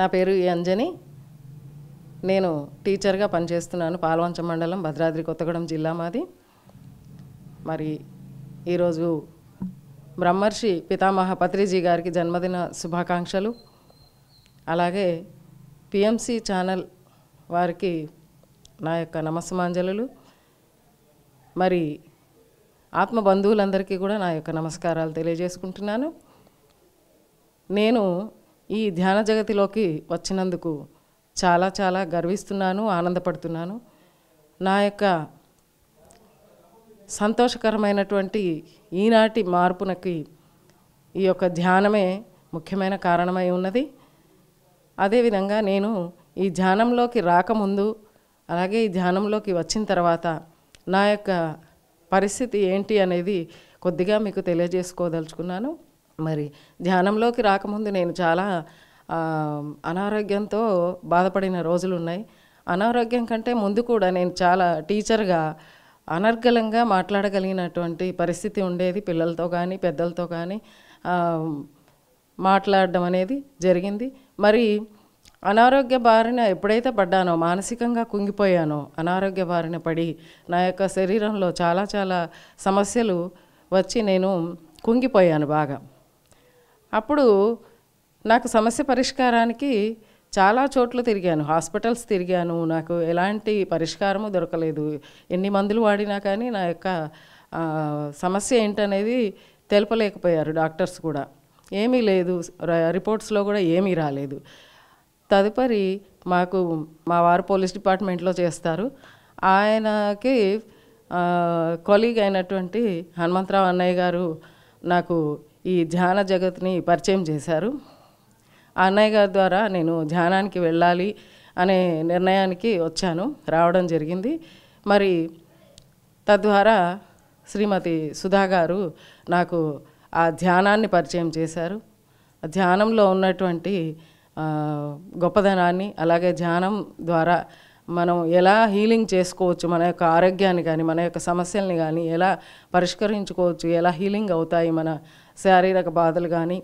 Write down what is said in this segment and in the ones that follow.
నా పేరు అంజని నేను టీచర్గా పనిచేస్తున్నాను పాల్వంచ మండలం భద్రాద్రి కొత్తగూడెం జిల్లా మాది మరి ఈరోజు బ్రహ్మర్షి పితామహ పత్రిజీ గారికి జన్మదిన శుభాకాంక్షలు అలాగే పిఎంసి ఛానల్ వారికి నా యొక్క నమస్సమాంజలు మరి ఆత్మ బంధువులందరికీ కూడా నా యొక్క నమస్కారాలు తెలియజేసుకుంటున్నాను నేను ఈ ధ్యాన జగతిలోకి వచ్చినందుకు చాలా చాలా గర్విస్తున్నాను ఆనందపడుతున్నాను నా యొక్క సంతోషకరమైనటువంటి ఈనాటి మార్పునకి ఈ యొక్క ధ్యానమే ముఖ్యమైన కారణమై ఉన్నది అదేవిధంగా నేను ఈ ధ్యానంలోకి రాకముందు అలాగే ఈ ధ్యానంలోకి వచ్చిన తర్వాత నా యొక్క పరిస్థితి ఏంటి అనేది కొద్దిగా మీకు తెలియజేసుకోదలుచుకున్నాను మరి ధ్యానంలోకి రాకముందు నేను చాలా అనారోగ్యంతో బాధపడిన రోజులు ఉన్నాయి అనారోగ్యం కంటే ముందు కూడా నేను చాలా టీచర్గా అనర్గలంగా మాట్లాడగలిగినటువంటి పరిస్థితి ఉండేది పిల్లలతో కానీ పెద్దలతో కానీ మాట్లాడడం అనేది జరిగింది మరి అనారోగ్య బారిన ఎప్పుడైతే పడ్డానో మానసికంగా కుంగిపోయానో అనారోగ్య బారిన పడి నా యొక్క శరీరంలో చాలా చాలా సమస్యలు వచ్చి నేను కుంగిపోయాను బాగా అప్పుడు నాకు సమస్య పరిష్కారానికి చాలా చోట్ల తిరిగాను హాస్పిటల్స్ తిరిగాను నాకు ఎలాంటి పరిష్కారము దొరకలేదు ఎన్ని మందులు వాడినా కానీ నా యొక్క సమస్య ఏంటనేది తెలపలేకపోయారు డాక్టర్స్ కూడా ఏమీ లేదు రిపోర్ట్స్లో కూడా ఏమీ రాలేదు తదుపరి మాకు మా వారు పోలీస్ డిపార్ట్మెంట్లో చేస్తారు ఆయనకి కొలీగ్ అయినటువంటి హనుమంతరావు అన్నయ్య గారు నాకు ఈ ధ్యాన జగత్ని పరిచయం చేశారు ఆ అన్నయ్య గారి ద్వారా నేను ధ్యానానికి వెళ్ళాలి అనే నిర్ణయానికి వచ్చాను రావడం జరిగింది మరి తద్వారా శ్రీమతి సుధా గారు నాకు ఆ ధ్యానాన్ని పరిచయం చేశారు ధ్యానంలో ఉన్నటువంటి గొప్పదనాన్ని అలాగే ధ్యానం ద్వారా మనం ఎలా హీలింగ్ చేసుకోవచ్చు మన యొక్క ఆరోగ్యాన్ని కానీ మన యొక్క సమస్యల్ని కానీ ఎలా పరిష్కరించుకోవచ్చు ఎలా హీలింగ్ అవుతాయి మన శారీరక బాధలు కానీ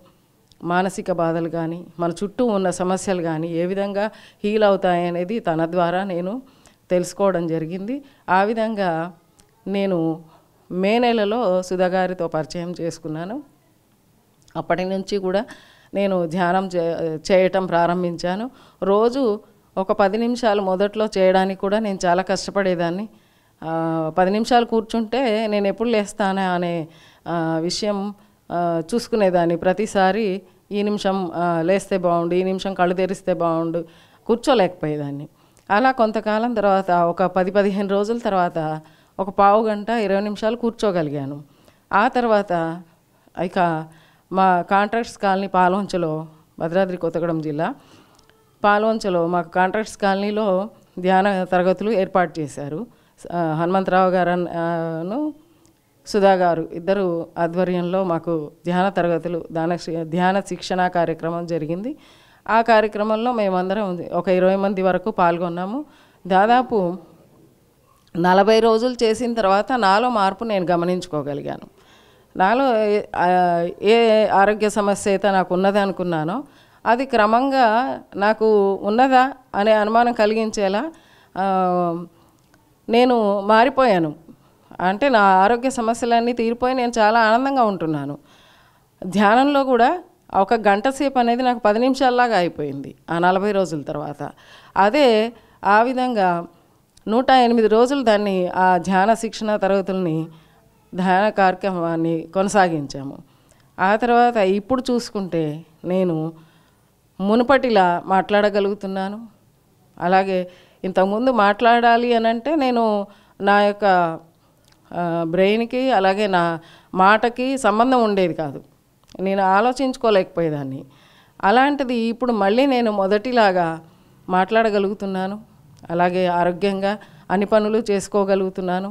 మానసిక బాధలు కానీ మన చుట్టూ ఉన్న సమస్యలు కానీ ఏ విధంగా హీల్ అవుతాయనేది తన ద్వారా నేను తెలుసుకోవడం జరిగింది ఆ విధంగా నేను మే నెలలో సుధాగారితో పరిచయం చేసుకున్నాను అప్పటి నుంచి కూడా నేను ధ్యానం చేయటం ప్రారంభించాను రోజు ఒక పది నిమిషాలు మొదట్లో చేయడానికి కూడా నేను చాలా కష్టపడేదాన్ని పది నిమిషాలు కూర్చుంటే నేను ఎప్పుడు లేస్తానా అనే విషయం చూసుకునేదాన్ని ప్రతిసారి ఈ నిమిషం లేస్తే బాగుండు ఈ నిమిషం కళ్ళు తెరిస్తే బాగుండు కూర్చోలేకపోయేదాన్ని అలా కొంతకాలం తర్వాత ఒక పది పదిహేను రోజుల తర్వాత ఒక పావు గంట ఇరవై నిమిషాలు కూర్చోగలిగాను ఆ తర్వాత ఇక మా కాంట్రాక్ట్స్ కాలనీ పాలవంచలో భద్రాద్రి కొత్తగూడెం జిల్లా పాలవంచలో మాకు కాంట్రాక్ట్స్ కాలనీలో ధ్యాన తరగతులు ఏర్పాటు చేశారు హనుమంతరావు గారు సుధా గారు ఇద్దరు ఆధ్వర్యంలో మాకు ధ్యాన తరగతులు ధ్యాన ధ్యాన శిక్షణ కార్యక్రమం జరిగింది ఆ కార్యక్రమంలో మేమందరం ఒక ఇరవై మంది వరకు పాల్గొన్నాము దాదాపు నలభై రోజులు చేసిన తర్వాత నాలో మార్పు నేను గమనించుకోగలిగాను నాలో ఏ ఆరోగ్య సమస్య అయితే నాకు ఉన్నది అనుకున్నానో అది క్రమంగా నాకు ఉన్నదా అనే అనుమానం కలిగించేలా నేను మారిపోయాను అంటే నా ఆరోగ్య సమస్యలన్నీ తీరిపోయి నేను చాలా ఆనందంగా ఉంటున్నాను ధ్యానంలో కూడా ఒక గంట సేపు అనేది నాకు పది నిమిషాల్లాగా అయిపోయింది ఆ నలభై రోజుల తర్వాత అదే ఆ విధంగా నూట ఎనిమిది రోజులు దాన్ని ఆ ధ్యాన శిక్షణ తరగతుల్ని ధ్యాన కార్యక్రమాన్ని కొనసాగించాము ఆ తర్వాత ఇప్పుడు చూసుకుంటే నేను మునుపటిలా మాట్లాడగలుగుతున్నాను అలాగే ఇంతకుముందు మాట్లాడాలి అని అంటే నేను నా యొక్క బ్రెయిన్కి అలాగే నా మాటకి సంబంధం ఉండేది కాదు నేను ఆలోచించుకోలేకపోయేదాన్ని అలాంటిది ఇప్పుడు మళ్ళీ నేను మొదటిలాగా మాట్లాడగలుగుతున్నాను అలాగే ఆరోగ్యంగా అన్ని పనులు చేసుకోగలుగుతున్నాను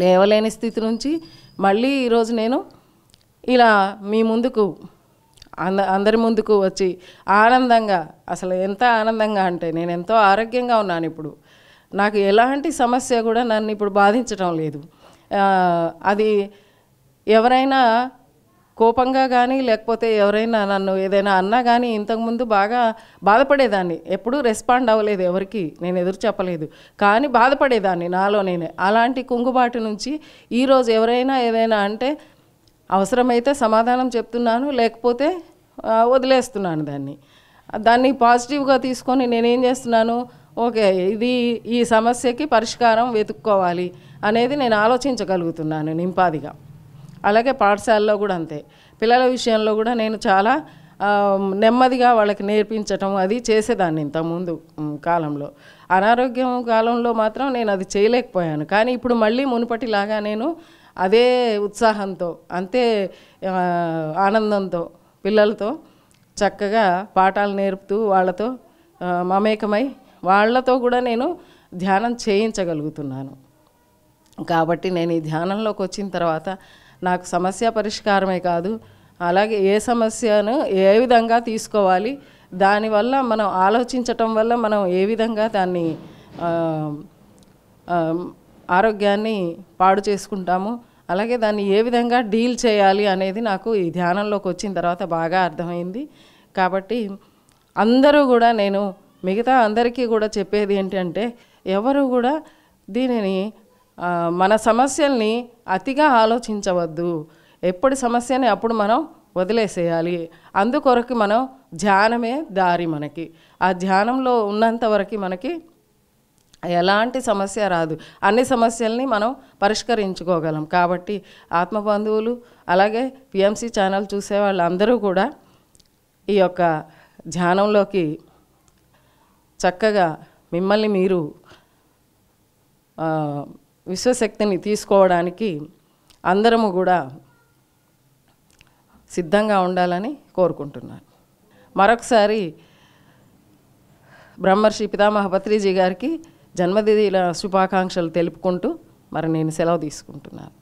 లేవలేని స్థితి నుంచి మళ్ళీ ఈరోజు నేను ఇలా మీ ముందుకు అంద అందరి ముందుకు వచ్చి ఆనందంగా అసలు ఎంత ఆనందంగా అంటే నేను ఎంతో ఆరోగ్యంగా ఉన్నాను ఇప్పుడు నాకు ఎలాంటి సమస్య కూడా నన్ను ఇప్పుడు బాధించడం లేదు అది ఎవరైనా కోపంగా కానీ లేకపోతే ఎవరైనా నన్ను ఏదైనా అన్నా కానీ ఇంతకుముందు బాగా బాధపడేదాన్ని ఎప్పుడూ రెస్పాండ్ అవ్వలేదు ఎవరికి నేను ఎదురు చెప్పలేదు కానీ బాధపడేదాన్ని నాలో నేనే అలాంటి కుంగుబాటు నుంచి ఈరోజు ఎవరైనా ఏదైనా అంటే అవసరమైతే సమాధానం చెప్తున్నాను లేకపోతే వదిలేస్తున్నాను దాన్ని దాన్ని పాజిటివ్గా తీసుకొని నేనేం చేస్తున్నాను ఓకే ఇది ఈ సమస్యకి పరిష్కారం వెతుక్కోవాలి అనేది నేను ఆలోచించగలుగుతున్నాను నింపాదిగా అలాగే పాఠశాలలో కూడా అంతే పిల్లల విషయంలో కూడా నేను చాలా నెమ్మదిగా వాళ్ళకి నేర్పించటం అది చేసేదాన్ని ఇంతకుముందు కాలంలో అనారోగ్యం కాలంలో మాత్రం నేను అది చేయలేకపోయాను కానీ ఇప్పుడు మళ్ళీ మునుపటిలాగా నేను అదే ఉత్సాహంతో అంతే ఆనందంతో పిల్లలతో చక్కగా పాఠాలు నేర్పుతూ వాళ్ళతో మమేకమై వాళ్ళతో కూడా నేను ధ్యానం చేయించగలుగుతున్నాను కాబట్టి నేను ఈ ధ్యానంలోకి వచ్చిన తర్వాత నాకు సమస్య పరిష్కారమే కాదు అలాగే ఏ సమస్యను ఏ విధంగా తీసుకోవాలి దానివల్ల మనం ఆలోచించటం వల్ల మనం ఏ విధంగా దాన్ని ఆరోగ్యాన్ని పాడు చేసుకుంటాము అలాగే దాన్ని ఏ విధంగా డీల్ చేయాలి అనేది నాకు ఈ ధ్యానంలోకి వచ్చిన తర్వాత బాగా అర్థమైంది కాబట్టి అందరూ కూడా నేను మిగతా అందరికీ కూడా చెప్పేది ఏంటంటే ఎవరు కూడా దీనిని మన సమస్యల్ని అతిగా ఆలోచించవద్దు ఎప్పుడు సమస్యని అప్పుడు మనం వదిలేసేయాలి అందుకొరకు మనం ధ్యానమే దారి మనకి ఆ ధ్యానంలో ఉన్నంత వరకు మనకి ఎలాంటి సమస్య రాదు అన్ని సమస్యల్ని మనం పరిష్కరించుకోగలం కాబట్టి ఆత్మ బంధువులు అలాగే పిఎంసి ఛానల్ చూసే వాళ్ళందరూ కూడా ఈ యొక్క ధ్యానంలోకి చక్కగా మిమ్మల్ని మీరు విశ్వశక్తిని తీసుకోవడానికి అందరము కూడా సిద్ధంగా ఉండాలని కోరుకుంటున్నాను మరొకసారి బ్రహ్మర్షి పితామహ పత్రిజీ గారికి జన్మదిన శుభాకాంక్షలు తెలుపుకుంటూ మరి నేను సెలవు తీసుకుంటున్నాను